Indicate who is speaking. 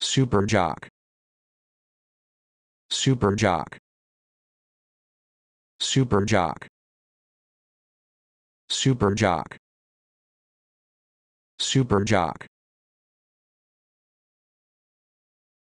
Speaker 1: Super jock. Super jock. Super jock. Super jock. Super jock.